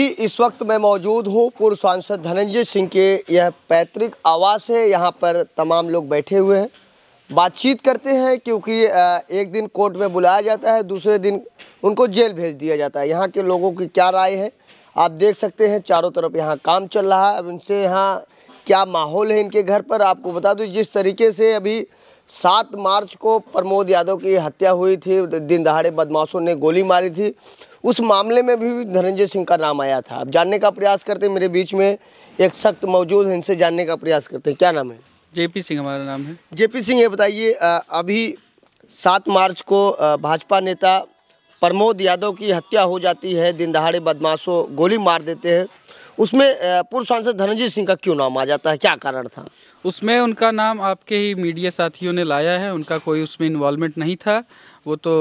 ही इस वक्त मैं मौजूद हूँ पूर्व सांसद धनंजय सिंह के यह पैतृक आवास है यहाँ पर तमाम लोग बैठे हुए हैं बातचीत करते हैं क्योंकि एक दिन कोर्ट में बुलाया जाता है दूसरे दिन उनको जेल भेज दिया जाता है यहाँ के लोगों की क्या राय है आप देख सकते हैं चारों तरफ यहाँ काम चल रहा है अब उनसे यहाँ क्या माहौल है इनके घर पर आपको बता दूँ जिस तरीके से अभी सात मार्च को प्रमोद यादव की हत्या हुई थी दिन दहाड़े बदमाशों ने गोली मारी थी उस मामले में भी धनंजय सिंह का नाम आया था अब जानने का प्रयास करते मेरे बीच में एक शख्स मौजूद है इनसे जानने का प्रयास करते हैं क्या नाम है जेपी सिंह हमारा नाम है जेपी सिंह ये बताइए अभी सात मार्च को भाजपा नेता प्रमोद यादव की हत्या हो जाती है दिन दहाड़े बदमाशों गोली मार देते हैं उसमें पूर्व सांसद धनंजय सिंह का क्यों नाम आ जाता है क्या कारण था उसमें उनका नाम आपके ही मीडिया साथियों ने लाया है उनका कोई उसमें इन्वॉल्वमेंट नहीं था वो तो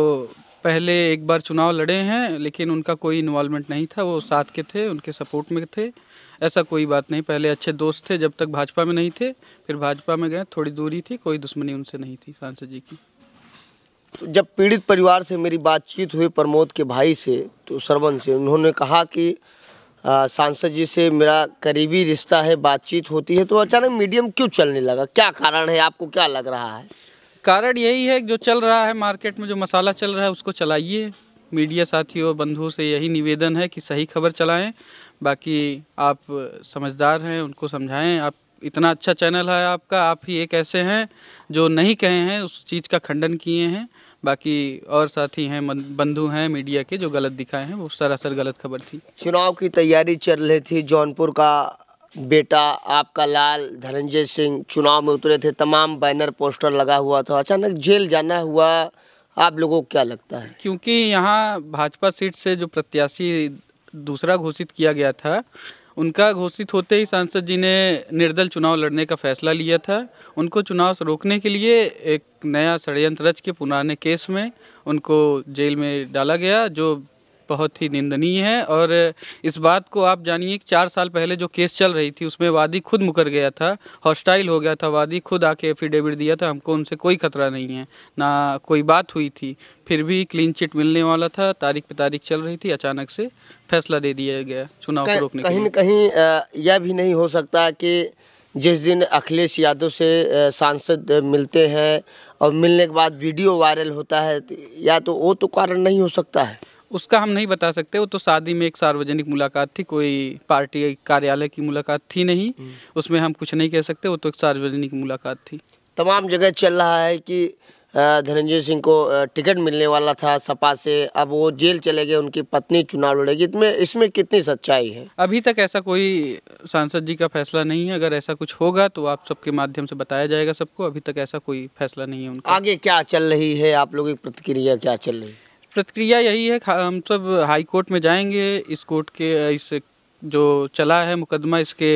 पहले एक बार चुनाव लड़े हैं लेकिन उनका कोई इन्वॉल्वमेंट नहीं था वो साथ के थे उनके सपोर्ट में थे ऐसा कोई बात नहीं पहले अच्छे दोस्त थे जब तक भाजपा में नहीं थे फिर भाजपा में गए थोड़ी दूरी थी कोई दुश्मनी उनसे नहीं थी सांसद जी की तो जब पीड़ित परिवार से मेरी बातचीत हुई प्रमोद के भाई से तो सरवन से उन्होंने कहा कि सांसद जी से मेरा करीबी रिश्ता है बातचीत होती है तो अचानक मीडियम क्यों चलने लगा क्या कारण है आपको क्या लग रहा है कारण यही है जो चल रहा है मार्केट में जो मसाला चल रहा है उसको चलाइए मीडिया साथियों और बंधुओं से यही निवेदन है कि सही खबर चलाएं बाकी आप समझदार हैं उनको समझाएं आप इतना अच्छा चैनल है आपका आप ही एक ऐसे हैं जो नहीं कहे हैं उस चीज़ का खंडन किए हैं बाकी और साथी हैं बंधु हैं मीडिया के जो गलत दिखाए हैं वो सरासर गलत खबर थी चुनाव की तैयारी चल रही थी जौनपुर का बेटा आपका लाल धनंजय सिंह चुनाव में उतरे थे तमाम बैनर पोस्टर लगा हुआ था अचानक जेल जाना हुआ आप लोगों को क्या लगता है क्योंकि यहाँ भाजपा सीट से जो प्रत्याशी दूसरा घोषित किया गया था उनका घोषित होते ही सांसद जी ने निर्दल चुनाव लड़ने का फैसला लिया था उनको चुनाव से रोकने के लिए एक नया षडयंत्र रच के पुराने केस में उनको जेल में डाला गया जो बहुत ही निंदनीय है और इस बात को आप जानिए कि चार साल पहले जो केस चल रही थी उसमें वादी खुद मुकर गया था हॉस्टाइल हो गया था वादी खुद आके एफिडेविट दिया था हमको उनसे कोई खतरा नहीं है ना कोई बात हुई थी फिर भी क्लीन चिट मिलने वाला था तारीख पे तारीख चल रही थी अचानक से फैसला दे दिया गया चुनाव को रोकने कहीं ना कहीं यह भी नहीं हो सकता कि जिस दिन अखिलेश यादव से सांसद मिलते हैं और मिलने के बाद वीडियो वायरल होता है तो या तो वो तो कारण नहीं हो सकता है उसका हम नहीं बता सकते वो तो शादी में एक सार्वजनिक मुलाकात थी कोई पार्टी कार्यालय की मुलाकात थी नहीं हम्म। उसमें हम कुछ नहीं कह सकते वो तो एक सार्वजनिक मुलाकात थी तमाम जगह चल रहा है कि धनंजय सिंह को टिकट मिलने वाला था सपा से अब वो जेल चले गए उनकी पत्नी चुनाव लड़ेगी इसमें इसमें कितनी सच्चाई है अभी तक ऐसा कोई सांसद जी का फैसला नहीं है अगर ऐसा कुछ होगा तो आप सबके माध्यम से बताया जाएगा सबको अभी तक ऐसा कोई फैसला नहीं है उनका आगे क्या चल रही है आप लोगों की प्रतिक्रिया क्या चल रही है प्रतिक्रिया यही है हम सब हाई कोर्ट में जाएंगे इस कोर्ट के इस जो चला है मुकदमा इसके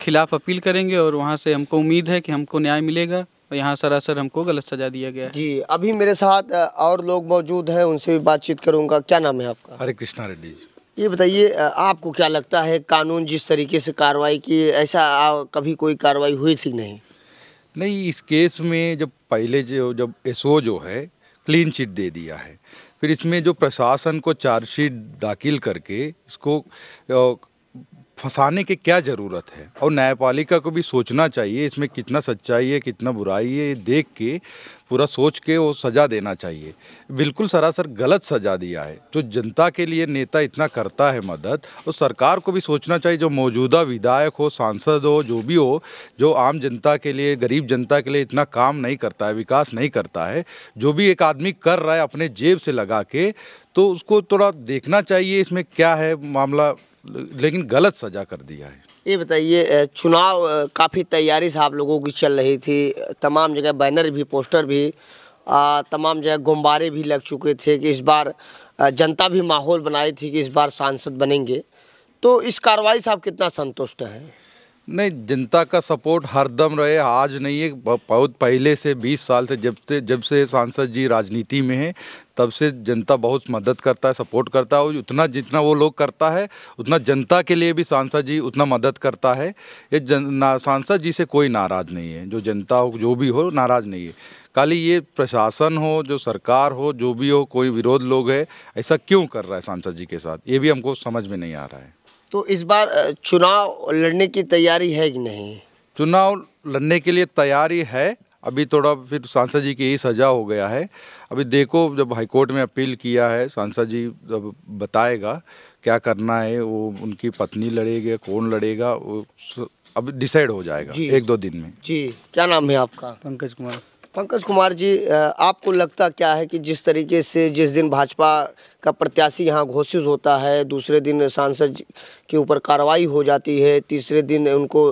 खिलाफ अपील करेंगे और वहाँ से हमको उम्मीद है कि हमको न्याय मिलेगा और यहाँ सरासर हमको गलत सजा दिया गया जी अभी मेरे साथ और लोग मौजूद हैं उनसे भी बातचीत करूँगा क्या नाम है आपका हरे कृष्णा रेड्डी जी ये बताइए आपको क्या लगता है कानून जिस तरीके से कार्रवाई की ऐसा कभी कोई कार्रवाई हुई थी नहीं नहीं इस केस में जब पहले जो जब एसओ जो है क्लीन चिट दे दिया है फिर इसमें जो प्रशासन को चार्जशीट दाखिल करके इसको फंसाने की क्या ज़रूरत है और न्यायपालिका को भी सोचना चाहिए इसमें कितना सच्चाई है कितना बुराई है देख के पूरा सोच के वो सज़ा देना चाहिए बिल्कुल सरासर गलत सज़ा दिया है जो जनता के लिए नेता इतना करता है मदद और सरकार को भी सोचना चाहिए जो मौजूदा विधायक हो सांसद हो जो भी हो जो आम जनता के लिए गरीब जनता के लिए इतना काम नहीं करता है विकास नहीं करता है जो भी एक आदमी कर रहा है अपने जेब से लगा के तो उसको थोड़ा देखना चाहिए इसमें क्या है मामला लेकिन गलत सजा कर दिया है ये बताइए चुनाव काफ़ी तैयारी से आप लोगों की चल रही थी तमाम जगह बैनर भी पोस्टर भी आ, तमाम जगह गुम्बारे भी लग चुके थे कि इस बार जनता भी माहौल बनाई थी कि इस बार सांसद बनेंगे तो इस कार्रवाई से आप कितना संतुष्ट हैं नहीं जनता का सपोर्ट हरदम रहे आज नहीं है बहुत पहले से 20 साल से जब से जब से सांसद जी राजनीति में हैं तब से जनता बहुत मदद करता है सपोर्ट करता है और उतना जितना वो लोग करता है उतना जनता के लिए भी सांसद जी उतना मदद करता है ये जन सांसद जी से कोई नाराज़ नहीं है जो जनता हो जो भी हो नाराज़ नहीं है खाली ये प्रशासन हो जो सरकार हो जो भी हो कोई विरोध लोग है ऐसा क्यों कर रहा है सांसद जी के साथ ये भी हमको समझ में नहीं आ रहा है तो इस बार चुनाव लड़ने की तैयारी है कि नहीं चुनाव लड़ने के लिए तैयारी है अभी थोड़ा फिर सांसद जी की यही सजा हो गया है अभी देखो जब हाईकोर्ट में अपील किया है सांसद जी जब बताएगा क्या करना है वो उनकी पत्नी लड़ेगी कौन लड़ेगा वो अब डिसाइड हो जाएगा एक दो दिन में जी क्या नाम है आपका पंकज कुमार पंकज कुमार जी आपको लगता क्या है कि जिस तरीके से जिस दिन भाजपा का प्रत्याशी यहाँ घोषित होता है दूसरे दिन सांसद के ऊपर कार्रवाई हो जाती है तीसरे दिन उनको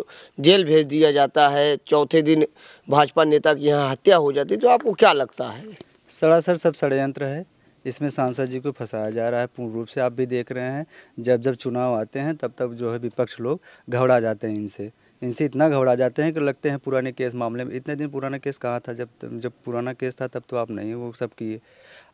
जेल भेज दिया जाता है चौथे दिन भाजपा नेता की यहाँ हत्या हो जाती है तो आपको क्या लगता है सरासर सब षडयंत्र है इसमें सांसद जी को फंसाया जा रहा है पूर्ण रूप से आप भी देख रहे हैं जब जब चुनाव आते हैं तब तब जो है विपक्ष लोग घबरा जाते हैं इनसे इनसे इतना घबरा जाते हैं कि लगते हैं पुराने केस मामले में इतने दिन पुराना केस कहाँ था जब जब पुराना केस था तब तो आप नहीं वो सब किए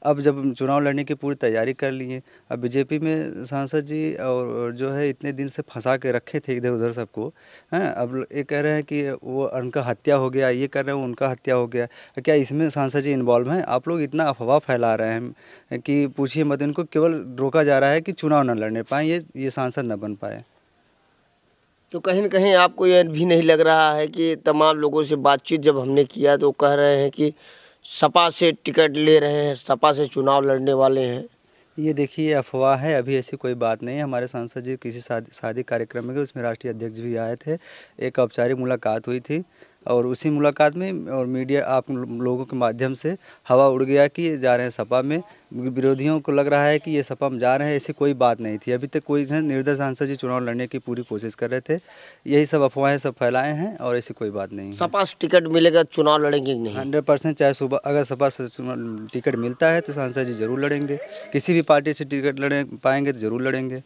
अब जब चुनाव लड़ने की पूरी तैयारी कर लिए अब बीजेपी में सांसद जी और जो है इतने दिन से फंसा के रखे थे इधर उधर सबको हैं अब ये कह रहे हैं कि वो उनका हत्या हो गया ये कर रहे हैं उनका हत्या हो गया क्या इसमें सांसद जी इन्वॉल्व हैं आप लोग इतना अफवाह फैला रहे हैं कि पूछिए मत इनको केवल रोका जा रहा है कि चुनाव न लड़ने पाएँ ये ये सांसद न बन पाए तो कहीं ना कहीं आपको यह भी नहीं लग रहा है कि तमाम लोगों से बातचीत जब हमने किया तो कह रहे हैं कि सपा से टिकट ले रहे हैं सपा से चुनाव लड़ने वाले हैं ये देखिए अफवाह है अभी ऐसी कोई बात नहीं हमारे सांसद जी किसी शादी कार्यक्रम में गए उसमें राष्ट्रीय अध्यक्ष भी आए थे एक औपचारिक मुलाकात हुई थी और उसी मुलाकात में और मीडिया आप लोगों के माध्यम से हवा उड़ गया कि ये जा रहे हैं सपा में विरोधियों को लग रहा है कि ये सपा में जा रहे हैं ऐसी कोई बात नहीं थी अभी तक कोई निर्दय सांसद जी चुनाव लड़ने की पूरी कोशिश कर रहे थे यही सब अफवाहें सब फैलाए हैं और ऐसी कोई बात नहीं सपा से टिकट मिलेगा चुनाव लड़ेंगे नहीं हंड्रेड परसेंट चाहे सुबह अगर सपा से टिकट मिलता है तो सांसद जी जरूर लड़ेंगे किसी भी पार्टी से टिकट लड़े पाएंगे तो जरूर लड़ेंगे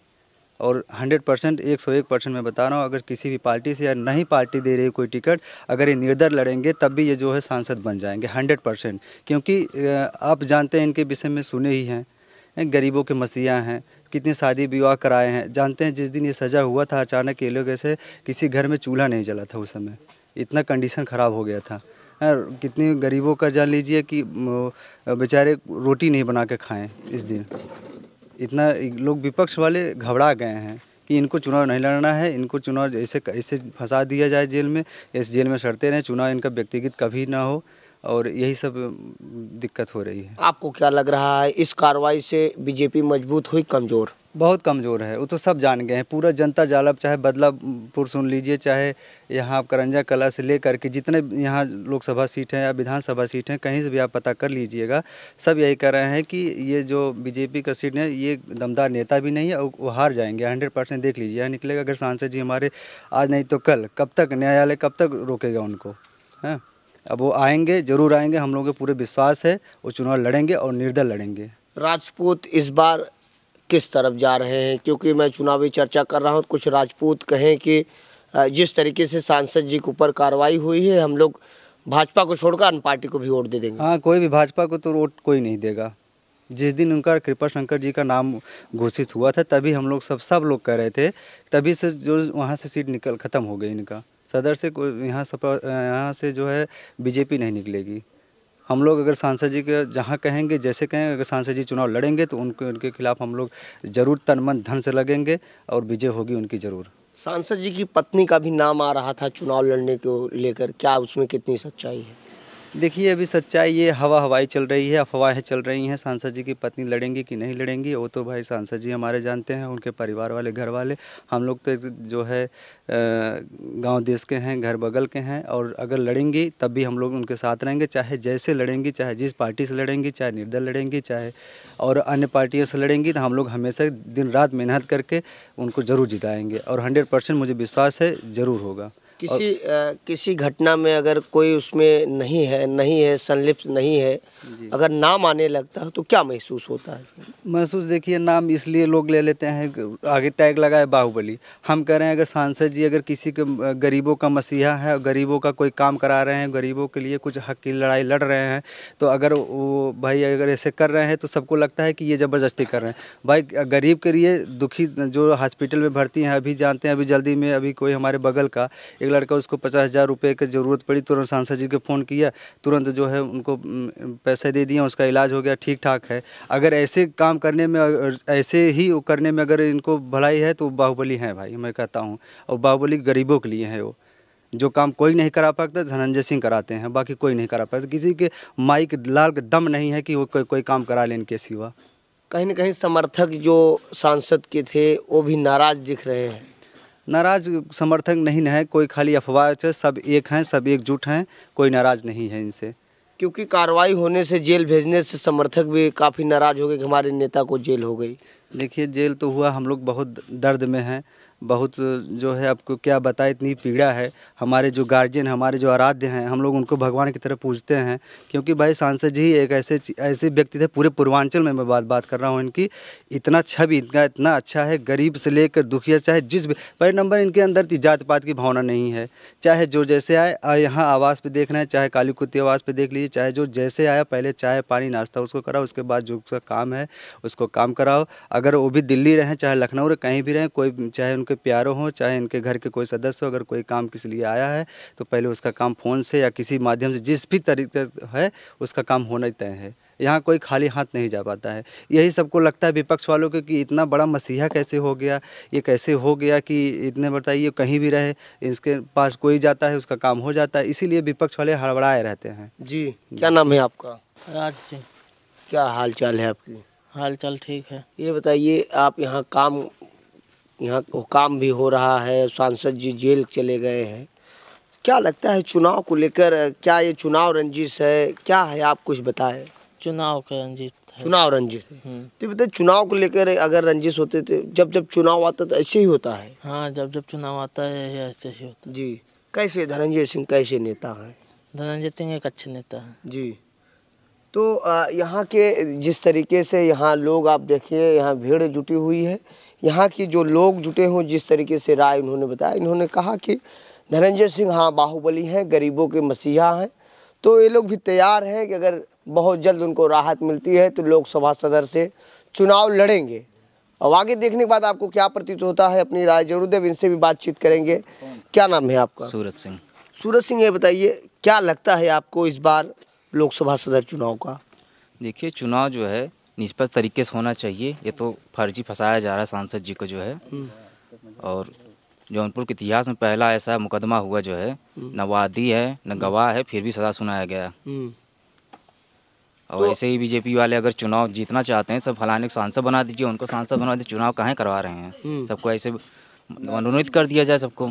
और 100 परसेंट एक सौ एक परसेंट मैं बता रहा हूँ अगर किसी भी पार्टी से या नहीं पार्टी दे रही कोई टिकट अगर ये निर्दल लड़ेंगे तब भी ये जो है सांसद बन जाएंगे हंड्रेड परसेंट क्योंकि आप जानते हैं इनके विषय में सुने ही हैं गरीबों के मसीहा हैं कितने शादी विवाह कराए हैं जानते हैं जिस दिन ये सजा हुआ था अचानक ये लोग ऐसे किसी घर में चूल्हा नहीं जला था उस समय इतना कंडीशन ख़राब हो गया था कितने गरीबों का जान लीजिए कि बेचारे रोटी नहीं बना के खाएँ इस दिन इतना लोग विपक्ष वाले घबरा गए हैं कि इनको चुनाव नहीं लड़ना है इनको चुनाव ऐसे ऐसे फंसा दिया जाए जेल में इस जेल में सड़ते रहें चुनाव इनका व्यक्तिगत कभी ना हो और यही सब दिक्कत हो रही है आपको क्या लग रहा है इस कार्रवाई से बीजेपी मजबूत हुई कमज़ोर बहुत कमज़ोर है वो तो सब जान गए हैं पूरा जनता जालब चाहे बदलापुर सुन लीजिए चाहे यहाँ करंजा कला से लेकर के जितने यहाँ लोकसभा सीट हैं या विधानसभा सीट हैं कहीं से भी आप पता कर लीजिएगा सब यही कह रहे हैं कि ये जो बीजेपी का सीट है ये दमदार नेता भी नहीं है और वो हार जाएंगे हंड्रेड परसेंट देख लीजिए यहाँ निकलेगा अगर सांसद जी हमारे आज नहीं तो कल कब तक न्यायालय कब तक रोकेगा उनको हैं हाँ? अब वो आएंगे ज़रूर आएंगे हम लोगों के पूरे विश्वास है वो चुनाव लड़ेंगे और निर्दल लड़ेंगे राजपूत इस बार किस तरफ जा रहे हैं क्योंकि मैं चुनावी चर्चा कर रहा हूँ कुछ राजपूत कहें कि जिस तरीके से सांसद जी के ऊपर कार्रवाई हुई है हम लोग भाजपा को छोड़कर अन्य पार्टी को भी वोट दे देंगे हाँ कोई भी भाजपा को तो वोट कोई नहीं देगा जिस दिन उनका कृपा शंकर जी का नाम घोषित हुआ था तभी हम लोग सब सब लोग कह रहे थे तभी से जो वहाँ से सीट निकल ख़त्म हो गई इनका सदर से यहाँ सपा यहाँ से जो है बीजेपी नहीं निकलेगी हम लोग अगर सांसद जी के जहाँ कहेंगे जैसे कहेंगे अगर सांसद जी चुनाव लड़ेंगे तो उनके उनके खिलाफ हम लोग ज़रूर तन मन धन से लगेंगे और विजय होगी उनकी ज़रूर सांसद जी की पत्नी का भी नाम आ रहा था चुनाव लड़ने को लेकर क्या उसमें कितनी सच्चाई है देखिए अभी सच्चाई ये हवा हवाई चल रही है अफवाहें चल रही हैं सांसद जी की पत्नी लड़ेंगी कि नहीं लड़ेंगी वो तो भाई सांसद जी हमारे जानते हैं उनके परिवार वाले घर वाले हम लोग तो जो है गांव देश के हैं घर बगल के हैं और अगर लड़ेंगी तब भी हम लोग उनके साथ रहेंगे चाहे जैसे लड़ेंगी चाहे जिस पार्टी से लड़ेंगी चाहे निर्दल लड़ेंगी चाहे और अन्य पार्टियों से लड़ेंगी तो हम लोग हमेशा दिन रात मेहनत करके उनको ज़रूर जिताएँगे और हंड्रेड मुझे विश्वास है ज़रूर होगा किसी आ, किसी घटना में अगर कोई उसमें नहीं है नहीं है संलिप्त नहीं है अगर नाम आने लगता है तो क्या महसूस होता है महसूस देखिए नाम इसलिए लोग ले लेते हैं आगे टैग लगाए बाहुबली हम कह रहे हैं अगर सांसद जी अगर किसी के गरीबों का मसीहा है गरीबों का कोई काम करा रहे हैं गरीबों के लिए कुछ हक की लड़ाई लड़ रहे हैं तो अगर वो भाई अगर ऐसे कर रहे हैं तो सबको लगता है कि ये ज़बरदस्ती कर रहे हैं भाई गरीब के लिए दुखी जो हॉस्पिटल में भर्ती हैं अभी जानते हैं अभी जल्दी में अभी कोई हमारे बगल का एक लड़का उसको पचास हज़ार रुपये की ज़रूरत पड़ी तुरंत सांसद जी के फ़ोन किया तुरंत जो है उनको पैसे दे दिया उसका इलाज हो गया ठीक ठाक है अगर ऐसे काम करने में ऐसे ही करने में अगर इनको भलाई है तो बाहुबली हैं भाई मैं कहता हूँ और बाहुबली गरीबों के लिए हैं वो जो काम कोई नहीं करा पाता धनंजय सिंह कराते हैं बाकी कोई नहीं करा पाता किसी के माइक लाल के दम नहीं है कि वो कोई कोई काम करा ले इनके सिवा कहीं ना कहीं समर्थक जो सांसद के थे वो भी नाराज़ दिख रहे हैं नाराज समर्थक नहीं है कोई खाली अफवाह सब एक हैं सब एकजुट हैं कोई नाराज नहीं है इनसे क्योंकि कार्रवाई होने से जेल भेजने से समर्थक भी काफ़ी नाराज हो गए कि हमारे नेता को जेल हो गई देखिए जेल तो हुआ हम लोग बहुत दर्द में हैं बहुत जो है आपको क्या बताएं इतनी पीड़ा है हमारे जो गार्जियन हमारे जो आराध्य हैं हम लोग उनको भगवान की तरह पूजते हैं क्योंकि भाई सांसद जी एक ऐसे ऐसे व्यक्ति थे पूरे पूर्वांचल में मैं बात बात कर रहा हूँ इनकी इतना छवि अच्छा इनका इतना अच्छा है गरीब से लेकर दुखिया चाहे जिस भाई नंबर इनके अंदर जात पात की भावना नहीं है चाहे जो जैसे आए यहाँ आवास पर देखना है चाहे काली कुत्ती आवास पर देख लीजिए चाहे जो जैसे आया पहले चाय पानी नाश्ता उसको कराओ उसके बाद जो उसका काम है उसको काम कराओ अगर वो भी दिल्ली रहें चाहे लखनऊ रहें कहीं भी रहें कोई चाहे उनके आपके प्यारों हों चाहे इनके घर के कोई सदस्य हो अगर कोई काम किसी लिए आया है तो पहले उसका काम फ़ोन से या किसी माध्यम से जिस भी तरीके है उसका काम होना ही तय है यहाँ कोई खाली हाथ नहीं जा पाता है यही सबको लगता है विपक्ष वालों के कि इतना बड़ा मसीहा कैसे हो गया ये कैसे हो गया कि इतने बड़ता ये कहीं भी रहे इसके पास कोई जाता है उसका काम हो जाता है इसीलिए विपक्ष वाले हड़बड़ाए रहते हैं जी क्या नाम है आपका राज सिंह क्या हाल चाल है आपकी हाल चाल ठीक है ये बताइए आप यहाँ काम यहाँ काम भी हो रहा है सांसद जी जेल चले गए हैं क्या लगता है चुनाव को लेकर क्या ये चुनाव रंजिश है क्या है आप कुछ बताएं चुनाव का रंजित चुनाव रंजित हम्म। तो बताए चुनाव को लेकर अगर रंजिश होते थे तो जब जब चुनाव आता तो ऐसे ही होता है हाँ जब जब चुनाव आता है ऐसे ही होता है जी कैसे धनंजय सिंह कैसे नेता हैं धनंजय सिंह एक अच्छे नेता हैं जी तो यहाँ के जिस तरीके से यहाँ लोग आप देखिए यहाँ भीड़ जुटी हुई है यहाँ के जो लोग जुटे हों जिस तरीके से राय उन्होंने बताया इन्होंने कहा कि धनंजय सिंह हाँ बाहुबली हैं गरीबों के मसीहा हैं तो ये लोग भी तैयार हैं कि अगर बहुत जल्द उनको राहत मिलती है तो लोकसभा सदर से चुनाव लड़ेंगे और आगे देखने के बाद आपको क्या प्रतीत होता है अपनी राय जरूर देव इनसे भी बातचीत करेंगे क्या नाम है आपका सूरज सिंह सूरज सिंह ये बताइए क्या लगता है आपको इस बार लोकसभा सदर चुनाव का देखिए चुनाव जो है निष्पक्ष तरीके से होना चाहिए ये तो फर्जी फंसाया जा रहा है सांसद जी को जो है हम्म। और जौनपुर के इतिहास में पहला ऐसा मुकदमा हुआ जो है हम्म। न वादी है न हम्म। गवाह है फिर भी सजा सुनाया गया और तो ऐसे ही बीजेपी वाले अगर चुनाव जीतना चाहते हैं सब फलाने सांसद बना दीजिए उनको सांसद बना दीजिए चुनाव कहाँ करवा रहे हैं सबको ऐसे मनोनीत कर दिया जाए सबको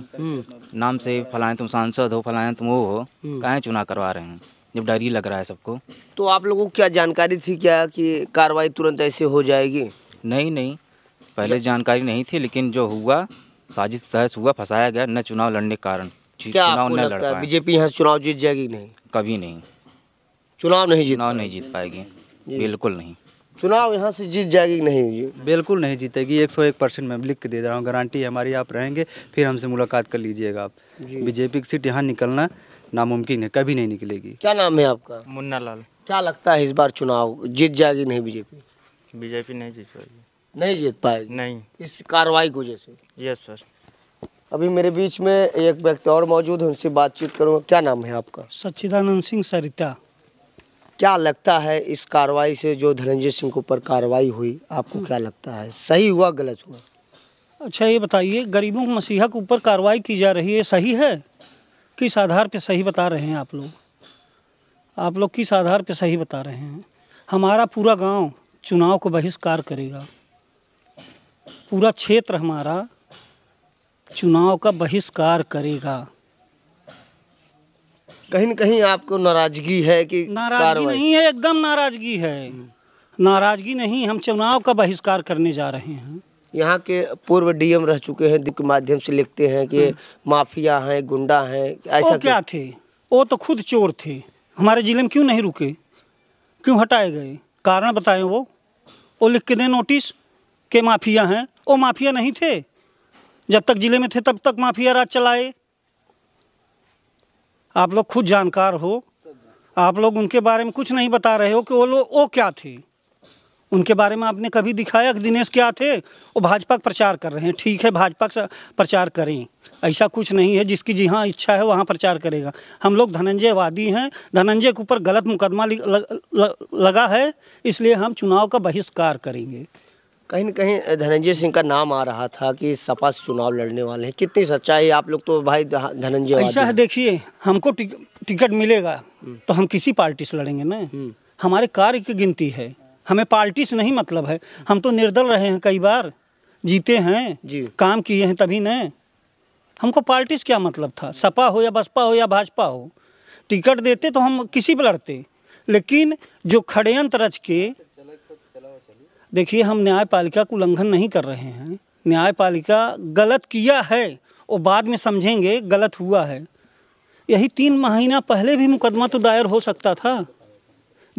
नाम से फलाने तुम सांसद हो फलाने तुम वो हो कहाँ चुनाव करवा रहे हैं जब डर ही लग रहा है सबको तो आप लोगों को क्या जानकारी थी क्या कि कार्रवाई तुरंत ऐसे हो जाएगी नहीं नहीं पहले जानकारी नहीं थी लेकिन जो हुआ साजिश तहस हुआ फंसाया गया न चुनाव लड़ने के कारण क्या चुनाव न लड़ बीजेपी यहाँ चुनाव जीत जाएगी नहीं कभी नहीं चुनाव नहीं जीत चुनाव नहीं जीत पाएगी बिल्कुल नहीं चुनाव यहाँ से जीत जाएगी नहीं बिल्कुल नहीं जीतेगी एक सौ एक परसेंट मैं लिख के दे रहा हूँ गारंटी हमारी आप रहेंगे फिर हमसे मुलाकात कर लीजिएगा आप बीजेपी की सीट यहाँ निकलना नामुमकिन है कभी नहीं निकलेगी क्या नाम है आपका मुन्ना लाल क्या लगता है इस बार चुनाव जीत जाएगी नहीं बीजेपी बीजेपी नहीं जीत पाएगी नहीं जीत पाएगी नहीं इस कार्रवाई की वजह से यस सर अभी मेरे बीच में एक व्यक्ति और मौजूद है उनसे बातचीत करूँगा क्या नाम है आपका सच्चिदानंद सिंह सरिता क्या लगता है इस कार्रवाई से जो धनंजय सिंह के ऊपर कार्रवाई हुई आपको क्या लगता है सही हुआ गलत हुआ अच्छा ये बताइए गरीबों मसीहा के ऊपर कार्रवाई की जा रही है सही है किस आधार पे सही बता रहे हैं आप लोग आप लोग किस आधार पे सही बता रहे हैं हमारा पूरा गांव चुनाव को बहिष्कार करेगा पूरा क्षेत्र हमारा चुनाव का बहिष्कार करेगा कहीं न कहीं आपको नाराजगी है कि नाराजगी नहीं है एकदम नाराजगी है नाराजगी नहीं हम चुनाव का बहिष्कार करने जा रहे हैं यहाँ के पूर्व डीएम रह चुके हैं के माध्यम से लिखते हैं कि हम्म। माफिया हैं गुंडा हैं ऐसा क्या थे वो तो खुद चोर थे हमारे ज़िले में क्यों नहीं रुके क्यों हटाए गए कारण बताएं वो वो लिख के दें नोटिस के माफिया हैं वो माफिया नहीं थे जब तक ज़िले में थे तब तक माफिया राज चलाए आप लोग खुद जानकार हो आप लोग उनके बारे में कुछ नहीं बता रहे हो कि वो लोग वो क्या थे उनके बारे में आपने कभी दिखाया कि दिनेश क्या थे वो भाजपा का प्रचार कर रहे हैं ठीक है भाजपा का प्रचार करें ऐसा कुछ नहीं है जिसकी जहाँ इच्छा है वहाँ प्रचार करेगा हम लोग धनंजयवादी हैं धनंजय के ऊपर गलत मुकदमा लगा है इसलिए हम चुनाव का बहिष्कार करेंगे कहीं ना कहीं धनंजय सिंह का नाम आ रहा था कि सपा से चुनाव लड़ने वाले हैं कितनी सच्चाई आप लोग तो भाई धनंजय ऐसा है देखिए हमको टिकट मिलेगा हम्म। तो हम किसी पार्टी से लड़ेंगे ना हम्म। हमारे कार्य की गिनती है हमें पार्टी से नहीं मतलब है हम तो निर्दल रहे हैं कई बार जीते हैं जी काम किए हैं तभी न हमको पार्टी से क्या मतलब था सपा हो या बसपा हो या भाजपा हो टिकट देते तो हम किसी पर लड़ते लेकिन जो खड़यंत्र रच के देखिए हम न्यायपालिका का उल्लंघन नहीं कर रहे हैं न्यायपालिका गलत किया है और बाद में समझेंगे गलत हुआ है यही तीन महीना पहले भी मुकदमा तो दायर हो सकता था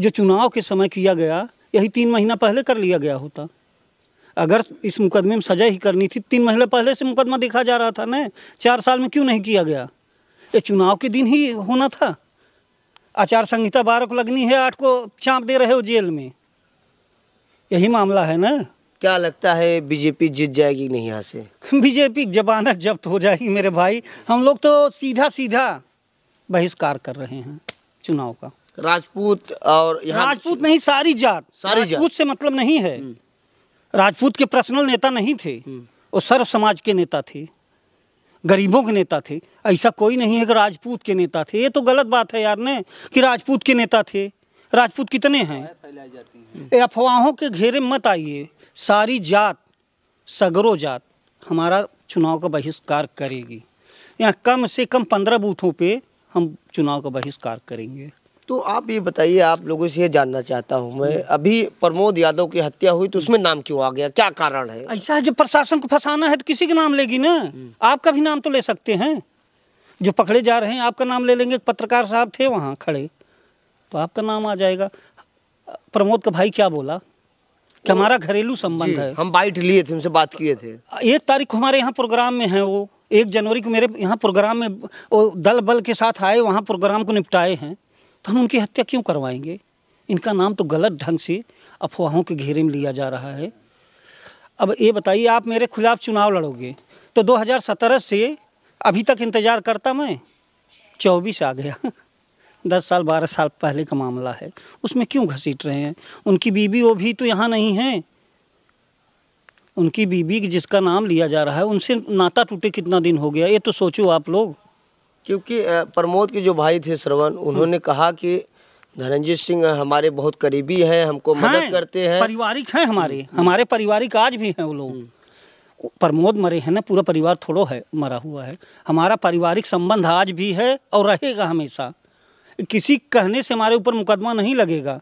जो चुनाव के समय किया गया यही तीन महीना पहले कर लिया गया होता अगर इस मुकदमे में सजा ही करनी थी तीन महीने पहले से मुकदमा देखा जा रहा था न चार साल में क्यों नहीं किया गया ये चुनाव के दिन ही होना था आचार संहिता बारह को लगनी है आठ को चाँप दे रहे हो जेल में यही मामला है ना क्या लगता है बीजेपी जीत जाएगी नहीं यहाँ से बीजेपी जबाना जब्त हो जाएगी मेरे भाई हम लोग तो सीधा सीधा बहिष्कार कर रहे हैं चुनाव का राजपूत और राजपूत नहीं सारी जात सारी राजपूत से मतलब नहीं है हम्म। राजपूत के पर्सनल नेता नहीं थे हम्म। वो सर्व समाज के नेता थे गरीबों के नेता थे ऐसा कोई नहीं है कि राजपूत के नेता थे ये तो गलत बात है यार ने कि राजपूत के नेता थे राजपूत कितने हैं ये अफवाहों के घेरे मत आइए सारी जात सगरों जात हमारा चुनाव का बहिष्कार करेगी यहाँ कम से कम पंद्रह बूथों पे हम चुनाव का बहिष्कार करेंगे तो आप ये बताइए आप लोगों से ये जानना चाहता हूँ मैं हम्म। अभी प्रमोद यादव की हत्या हुई तो उसमें नाम क्यों आ गया क्या कारण है ऐसा है जब प्रशासन को फंसाना है तो किसी का नाम लेगी ना हम्म। आपका भी नाम तो ले सकते हैं जो पकड़े जा रहे हैं आपका नाम ले लेंगे पत्रकार साहब थे वहाँ खड़े तो आपका नाम आ जाएगा प्रमोद का भाई क्या बोला कि हमारा घरेलू संबंध है हम बाइट लिए थे उनसे बात किए थे एक तारीख को हमारे यहाँ प्रोग्राम में है वो एक जनवरी को मेरे यहाँ प्रोग्राम में दल बल के साथ आए वहाँ प्रोग्राम को निपटाए हैं तो हम उनकी हत्या क्यों करवाएंगे इनका नाम तो गलत ढंग से अफवाहों के घेरे में लिया जा रहा है अब ये बताइए आप मेरे खिलाफ चुनाव लड़ोगे तो 2017 से अभी तक इंतज़ार करता मैं चौबीस आ गया दस साल बारह साल पहले का मामला है उसमें क्यों घसीट रहे हैं उनकी बीबी वो भी तो यहाँ नहीं है उनकी बीबी जिसका नाम लिया जा रहा है उनसे नाता टूटे कितना दिन हो गया ये तो सोचो आप लोग क्योंकि प्रमोद के जो भाई थे श्रवण उन्होंने हम्म। कहा कि धनंजीत सिंह हमारे बहुत करीबी हैं हमको हाँ, मदद करते हैं पारिवारिक हैं हमारे हम्म, हम्म। हमारे पारिवारिक आज भी हैं वो लोग प्रमोद मरे हैं ना पूरा परिवार थोड़ो है मरा हुआ है हमारा पारिवारिक संबंध आज भी है और रहेगा हमेशा किसी कहने से हमारे ऊपर मुकदमा नहीं लगेगा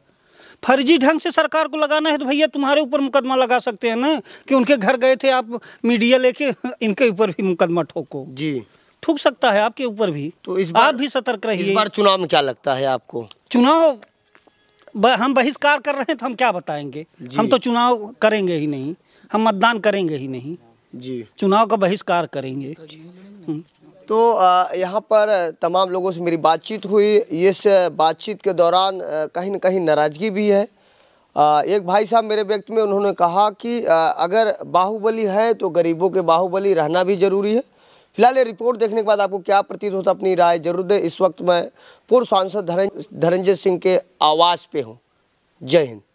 फर्जी ढंग से सरकार को लगाना है तो भैया तुम्हारे ऊपर मुकदमा लगा सकते हैं ना कि उनके घर गए थे आप मीडिया लेके इनके ऊपर भी मुकदमा ठोको जी थूक सकता है आपके ऊपर भी तो इस बार, आप भी सतर्क रहिए इस बार चुनाव में क्या लगता है आपको चुनाव हम बहिष्कार कर रहे हैं तो हम क्या बताएंगे हम तो चुनाव करेंगे ही नहीं हम मतदान करेंगे ही नहीं जी चुनाव का बहिष्कार करेंगे हम्म। तो यहाँ पर तमाम लोगों से मेरी बातचीत हुई इस बातचीत के दौरान कहीं ना कहीं नाराज़गी भी है एक भाई साहब मेरे व्यक्ति में उन्होंने कहा कि अगर बाहुबली है तो गरीबों के बाहुबली रहना भी ज़रूरी है फिलहाल ये रिपोर्ट देखने के बाद आपको क्या प्रतीत होता अपनी राय जरूर दे इस वक्त मैं पूर्व सांसद धनंजय सिंह के आवास पे हूँ जय हिंद